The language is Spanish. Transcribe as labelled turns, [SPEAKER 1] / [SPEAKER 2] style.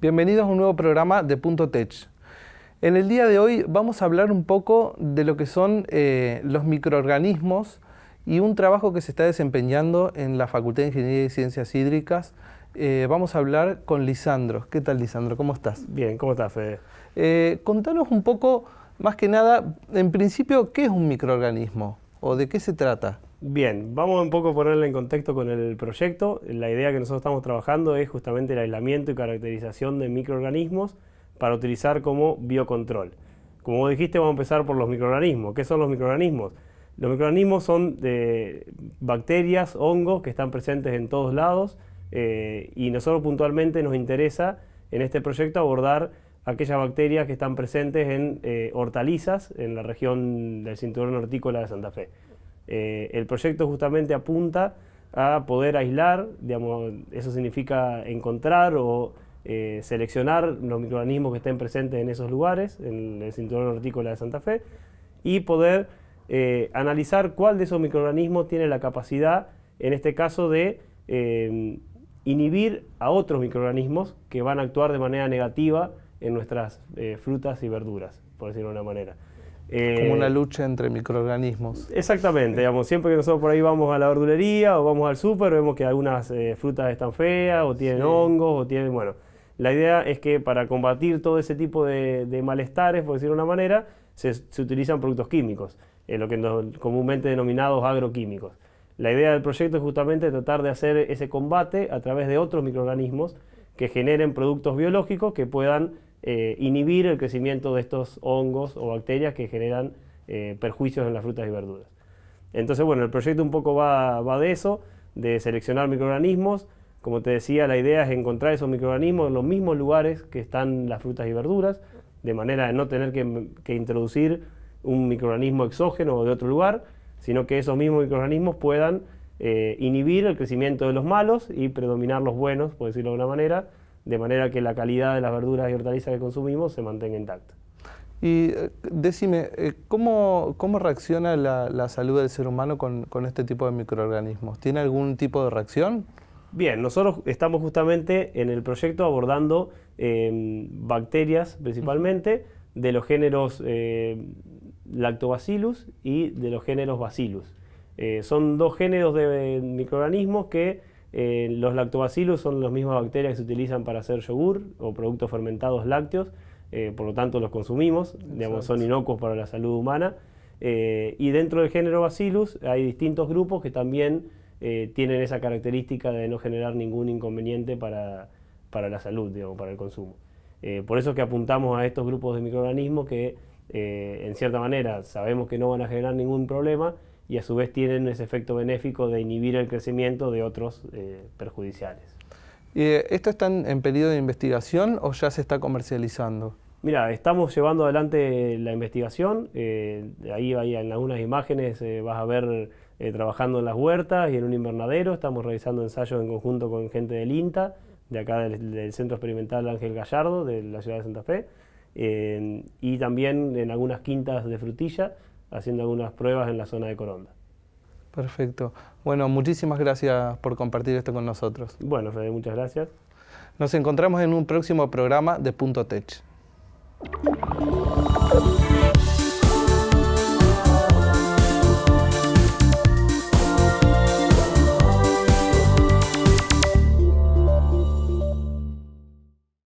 [SPEAKER 1] Bienvenidos a un nuevo programa de Punto Tech. En el día de hoy vamos a hablar un poco de lo que son eh, los microorganismos y un trabajo que se está desempeñando en la Facultad de Ingeniería y Ciencias Hídricas. Eh, vamos a hablar con Lisandro. ¿Qué tal, Lisandro? ¿Cómo estás? Bien, ¿cómo estás, Fede? Eh, contanos un poco, más que nada, en principio, ¿qué es un microorganismo o de qué se trata?
[SPEAKER 2] Bien, vamos un poco a ponerla en contexto con el proyecto. La idea que nosotros estamos trabajando es justamente el aislamiento y caracterización de microorganismos para utilizar como biocontrol. Como dijiste, vamos a empezar por los microorganismos. ¿Qué son los microorganismos? Los microorganismos son eh, bacterias, hongos que están presentes en todos lados eh, y nosotros puntualmente nos interesa en este proyecto abordar aquellas bacterias que están presentes en eh, hortalizas en la región del cinturón hortícola de Santa Fe. Eh, el proyecto justamente apunta a poder aislar, digamos, eso significa encontrar o eh, seleccionar los microorganismos que estén presentes en esos lugares, en el cinturón hortícola de Santa Fe, y poder eh, analizar cuál de esos microorganismos tiene la capacidad, en este caso, de em, inhibir a otros microorganismos que van a actuar de manera negativa en nuestras frutas y
[SPEAKER 1] verduras, por decirlo de una manera. Como una eh, lucha entre microorganismos. Exactamente, digamos,
[SPEAKER 2] siempre que nosotros por ahí vamos a la verdulería o vamos al súper, vemos que algunas eh, frutas están feas o tienen hongos o tienen, bueno, la idea es que para combatir todo ese tipo de, malestares, por decirlo de una manera, se, utilizan productos químicos, eh, lo que comúnmente denominados agroquímicos. La idea del proyecto es justamente tratar de hacer ese combate a través de otros microorganismos que generen productos biológicos que puedan eh, inhibir el crecimiento de estos hongos o bacterias que generan eh, perjuicios en las frutas y verduras. Entonces, bueno, el proyecto un poco va, de eso, de seleccionar microorganismos. Como te decía, la idea es encontrar esos microorganismos en los mismos lugares que están las frutas y verduras, de manera de no tener que, introducir un microorganismo exógeno de otro lugar, sino que esos mismos microorganismos puedan eh, inhibir el crecimiento de los malos y predominar los buenos, por
[SPEAKER 1] decirlo de una manera, de manera que la calidad de las verduras y hortalizas que consumimos se mantenga intacta. Y eh, decime, eh, ¿cómo, reacciona la, salud del ser humano con, este tipo de microorganismos? ¿Tiene algún tipo de reacción? Bien, nosotros estamos
[SPEAKER 2] justamente en el proyecto abordando em, bacterias principalmente de los géneros eh, lactobacillus y de los géneros bacillus. son dos géneros de microorganismos que eh, los lactobacillus son las mismas bacterias que se utilizan para hacer yogur o productos fermentados lácteos, eh, por lo tanto los consumimos, son inocuos para la salud humana. Eh, y dentro del género Bacillus hay distintos grupos que también tienen esa característica de no generar ningún inconveniente para, la salud, para el consumo. por eso que apuntamos a estos grupos de microorganismos que en cierta manera sabemos que no van a generar ningún problema, y a su vez tienen ese efecto benéfico de inhibir el crecimiento de otros eh, perjudiciales.
[SPEAKER 1] ¿Esto está en periodo de investigación o ya se está comercializando?
[SPEAKER 2] Mira, estamos llevando adelante la investigación. Eh, ahí, ahí, en algunas imágenes eh, vas a ver trabajando en las huertas y en un invernadero. Estamos realizando ensayos en conjunto con gente del INTA, de acá del, del Centro Experimental Ángel Gallardo, de la ciudad de Santa Fe. y también en algunas quintas de frutilla haciendo algunas pruebas en la zona de Coronda.
[SPEAKER 1] Perfecto. Bueno, muchísimas gracias por compartir esto con nosotros. Bueno, Fede, muchas gracias. Nos encontramos en un próximo programa de Punto Tech.